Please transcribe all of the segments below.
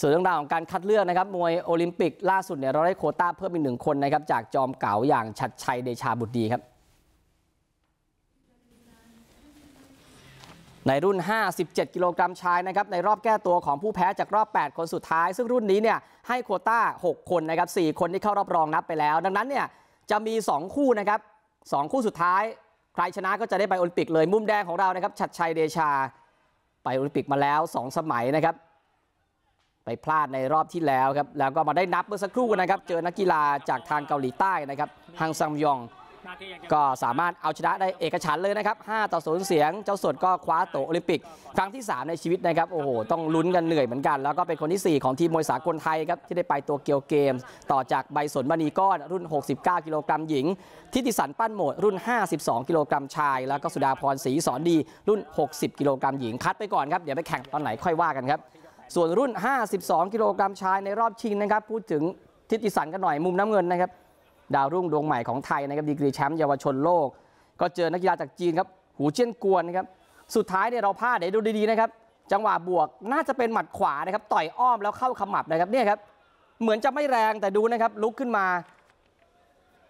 ส่วนเรื่องราวของการคัดเลือกนะครับมวยโอลิมปิกล่าสุดเนี่ยเราได้โคต้าเพิ่มอีกหนึ่งคนนะครับจากจอมเก่าอย่างชัดชัยเดชาบุตรดีครับ ในรุ่น 57 กิโลกรัมชายนะครับในรอบแก้ตัวของผู้แพ้จากรอบ 8 คนสุดท้าย ซึ่งรุ่นนี้เนี่ยให้โคต้า6 คนนะครับ4คนที่เข้ารอบรองนับไปแล้ว ดังนั้นเนี่ยจะมี 2 คู่นะครับ2คู่สุดท้ายใครชนะก็จะได้ไปโอลิมปิกเลยมุมแดงของเรานะครับชัดชัยเดชาไปโอลิมปิกมาแล้ว 2 สมัยนะครับไปพลาดในรอบที่แล้วครับ แล้วก็มาได้นับเมื่อสักครู่นะครับ เจอนักกีฬาจากทางเกาหลีใต้นะครับฮังซังยอง ก็สามารถเอาชนะได้เอกฉันเลยนะครับ5ต่อ0เสียงเจ้าสดก็คว้าโตโอลิมปิก ครั้งที่ 3 ในชีวิตนะครับ โอ้โห ต้องลุ้นกันเหนื่อยเหมือนกัน แล้วก็เป็นคนที่ 4 ของทีมมวยสากลไทยครับที่ได้ไปตัวเกียวเกม ต่อจากใบสนมณีก้อนรุ่น 69กิโลกรัมหญิงทิติสันปั้นโหมดรุ่น 52กิโลกรัมชาย แล้วก็สุดาพรศรีสอนดี รุ่น 60กิโลกรัมหญิงคัดไปก่อนครับเดี๋ยวไปแข่งตอนไหนค่อยว่ากันครับส่วนรุ่น 52 กิโลกรัมชายในรอบชิงนะครับ พูดถึงทิติสันกันหน่อยมุมน้ำเงินนะครับ ดาวรุ่งดวงใหม่ของไทยนะครับดีกรีแชมป์เยาวชนโลก ก็เจอนักกีฬาจากจีนครับ หูเจี้ยนกวนนะครับ สุดท้ายเนี่ยเราพลาดเดี๋ยวดูดีๆนะครับ จังหวะบวกน่าจะเป็นหมัดขวานะครับ ต่อยอ้อมแล้วเข้าขมับนะครับเนี่ยครับเหมือนจะไม่แรงแต่ดูนะครับลุกขึ้นมา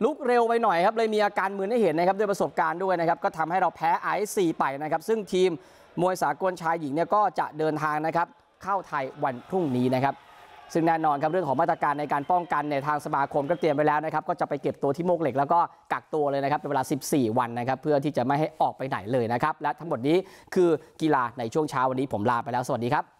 ลุกเร็วไปหน่อยครับเลยมีอาการมือได้เห็นนะครับด้วยประสบการณ์ด้วยนะครับก็ทำให้เราแพ้ไอซ์สี่ไปนะครับ ซึ่งทีมมวยสากลชายหญิงเนี่ยก็จะเดินทางนะครับเข้าไทยวันพรุ่งนี้นะครับซึ่งแน่นอนครับเรื่องของมาตรการในการป้องกันในทางสมาคมก็เตรียมไปแล้วนะครับ ก็จะไปเก็บตัวที่โมกเหล็กแล้วก็กักตัวเลยนะครับเป็นเวลา 14 วันนะครับ เพื่อที่จะไม่ให้ออกไปไหนเลยนะครับ และทั้งหมดนี้คือกีฬาในช่วงเช้าวันนี้ผมลาไปแล้ว สวัสดีครับ